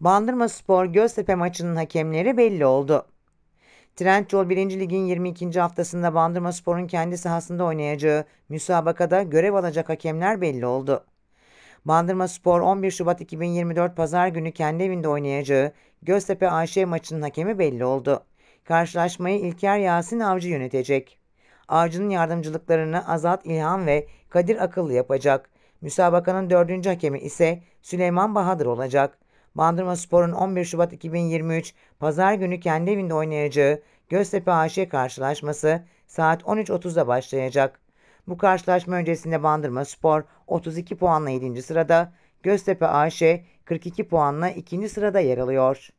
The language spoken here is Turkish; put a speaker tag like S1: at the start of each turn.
S1: Bandırma Spor Göztepe maçının hakemleri belli oldu. Trendyol 1. Lig'in 22. haftasında Bandırma Spor'un kendi sahasında oynayacağı müsabakada görev alacak hakemler belli oldu. Bandırma Spor 11 Şubat 2024 Pazar günü kendi evinde oynayacağı Göztepe Ayşe maçının hakemi belli oldu. Karşılaşmayı İlker Yasin Avcı yönetecek. Avcı'nın yardımcılıklarını Azat İlhan ve Kadir Akıllı yapacak. Müsabakanın dördüncü hakemi ise Süleyman Bahadır olacak. Bandırma Spor'un 11 Şubat 2023 Pazar günü kendi evinde oynayacağı Göztepe AŞ karşılaşması saat 13.30'da başlayacak. Bu karşılaşma öncesinde Bandırma Spor 32 puanla 7. sırada, Göztepe AŞ 42 puanla 2. sırada yer alıyor.